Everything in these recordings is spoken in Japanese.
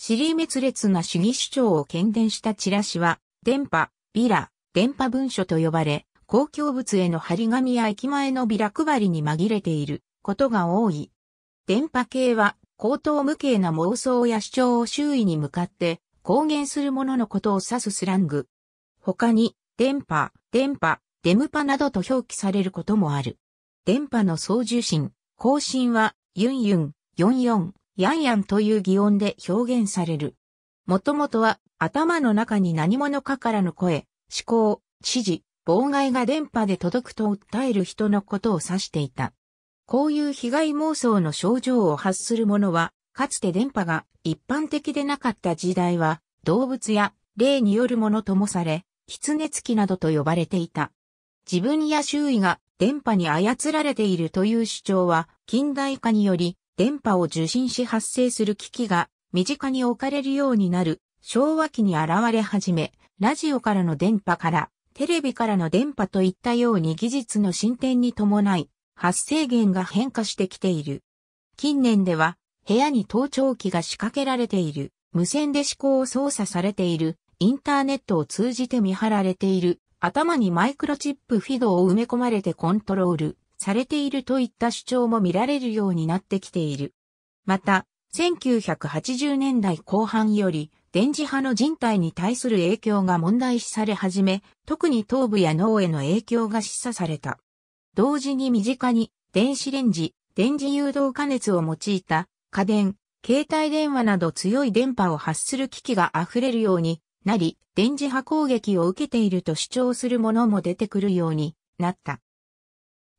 尻滅裂な主義主張を喧伝したチラシは、電波、ビラ、電波文書と呼ばれ、公共物への張り紙や駅前のビラ配りに紛れていることが多い。電波系は、口頭無形な妄想や主張を周囲に向かって公言する者のことを指すスラング。他に、電波、電波、デムパなどと表記されることもある。電波の操縦心、更新は、ユンユン、44、ヤンヤンという擬音で表現される。もともとは頭の中に何者かからの声、思考、指示、妨害が電波で届くと訴える人のことを指していた。こういう被害妄想の症状を発する者は、かつて電波が一般的でなかった時代は、動物や霊によるものともされ、狐付きなどと呼ばれていた。自分や周囲が電波に操られているという主張は近代化により電波を受信し発生する機器が身近に置かれるようになる昭和期に現れ始め、ラジオからの電波からテレビからの電波といったように技術の進展に伴い発生源が変化してきている。近年では部屋に盗聴器が仕掛けられている、無線で思考を操作されている、インターネットを通じて見張られている、頭にマイクロチップフィドを埋め込まれてコントロール、されているといった主張も見られるようになってきている。また、1980年代後半より、電磁波の人体に対する影響が問題視され始め、特に頭部や脳への影響が示唆された。同時に身近に、電子レンジ、電磁誘導加熱を用いた、家電、携帯電話など強い電波を発する機器が溢れるようになり、電磁波攻撃を受けていると主張するものも出てくるようになった。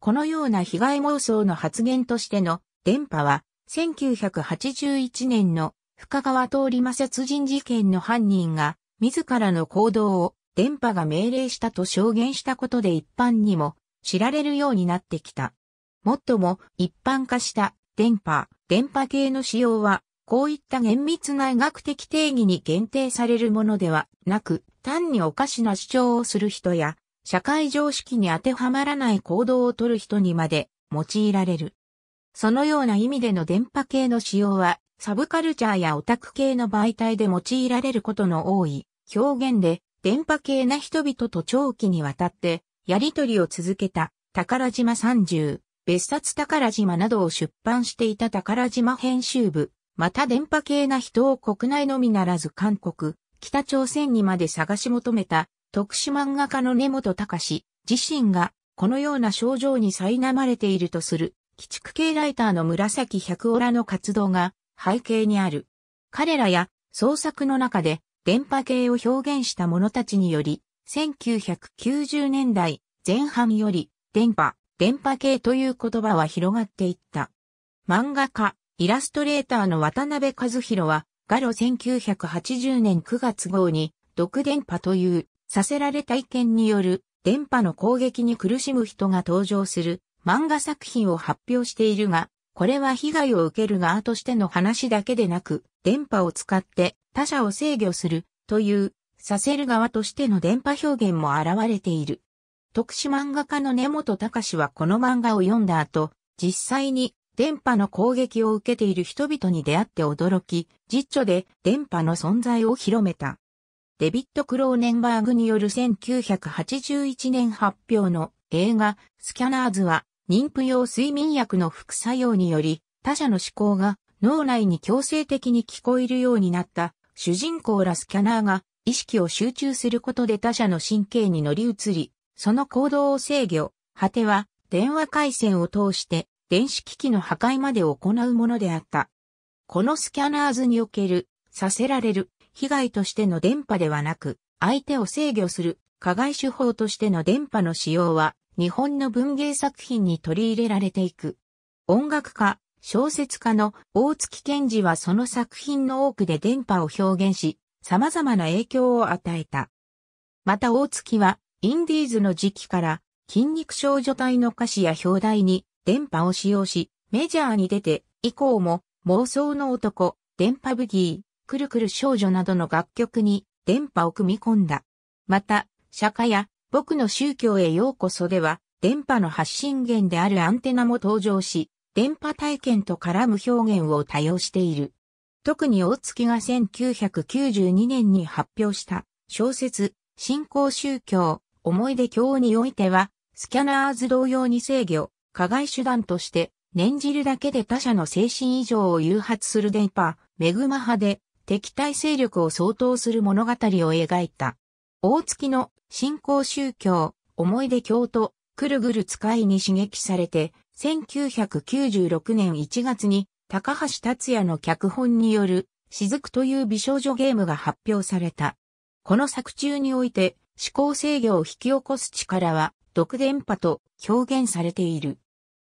このような被害妄想の発言としての電波は、1981年の深川通り摩擦人事件の犯人が、自らの行動を電波が命令したと証言したことで一般にも知られるようになってきた。もっとも一般化した電波、電波系の使用は、こういった厳密な医学的定義に限定されるものではなく、単におかしな主張をする人や、社会常識に当てはまらない行動をとる人にまで用いられる。そのような意味での電波系の使用は、サブカルチャーやオタク系の媒体で用いられることの多い表現で、電波系な人々と長期にわたってやりとりを続けた宝島30、別冊宝島などを出版していた宝島編集部、また電波系な人を国内のみならず韓国、北朝鮮にまで探し求めた特殊漫画家の根本隆自身がこのような症状に苛まれているとする、鬼畜系ライターの紫百オラの活動が背景にある。彼らや創作の中で電波系を表現した者たちにより、1990年代前半より電波、電波系という言葉は広がっていった。漫画家、イラストレーターの渡辺和弘は、ガロ1980年9月号に、毒電波というさせられた意見による電波の攻撃に苦しむ人が登場する漫画作品を発表しているが、これは被害を受ける側としての話だけでなく、電波を使って他者を制御するというさせる側としての電波表現も現れている。特殊漫画家の根本隆はこの漫画を読んだ後、実際に電波の攻撃を受けている人々に出会って驚き、実著で電波の存在を広めた。デビット・クローネンバーグによる1981年発表の映画、スキャナーズは、妊婦用睡眠薬の副作用により、他者の思考が脳内に強制的に聞こえるようになった主人公らスキャナーが意識を集中することで他者の神経に乗り移り、その行動を制御、果ては電話回線を通して電子機器の破壊まで行うものであった。このスキャナーズにおける、させられる被害としての電波ではなく、相手を制御する、加害手法としての電波の使用は、日本の文芸作品に取り入れられていく。音楽家、小説家の大月健二はその作品の多くで電波を表現し、様々な影響を与えた。また大月は、インディーズの時期から、筋肉少女隊の歌詞や表題に電波を使用し、メジャーに出て、以降も、妄想の男、電波ブギー、くるくる少女などの楽曲に電波を組み込んだ。また、釈迦や僕の宗教へようこそでは、電波の発信源であるアンテナも登場し、電波体験と絡む表現を多用している。特に大月が1992年に発表した小説、信仰宗教、思い出教においては、スキャナーズ同様に制御、加害手段として、念じるだけで他者の精神異常を誘発する電波、メグマ派で、敵対勢力を相当する物語を描いた。大月の信仰宗教、思い出教徒、くるぐる使いに刺激されて、1996年1月に、高橋達也の脚本による、雫という美少女ゲームが発表された。この作中において、思考制御を引き起こす力は、独電波と表現されている。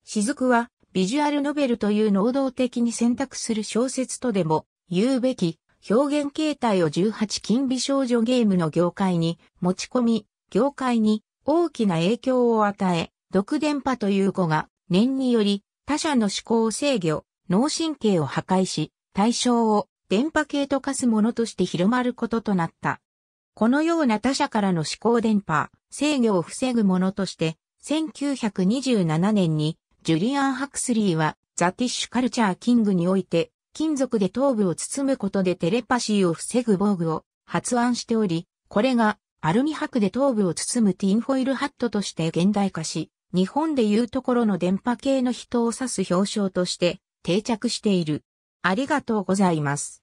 雫は、ビジュアルノベルという能動的に選択する小説とでも、言うべき、表現形態を18金美少女ゲームの業界に持ち込み、業界に大きな影響を与え、独電波という語が念により他者の思考を制御、脳神経を破壊し、対象を電波系と化すものとして広まることとなった。このような他者からの思考電波、制御を防ぐものとして、1927年にジュリアン・ハクスリーはザ・ティッシュ・カルチャー・キングにおいて金属で頭部を包むことでテレパシーを防ぐ防具を発案しており、これがアルミ箔で頭部を包むティンフォイルハットとして現代化し、日本でいうところの電波系の人を指す表彰として定着している。ありがとうございます。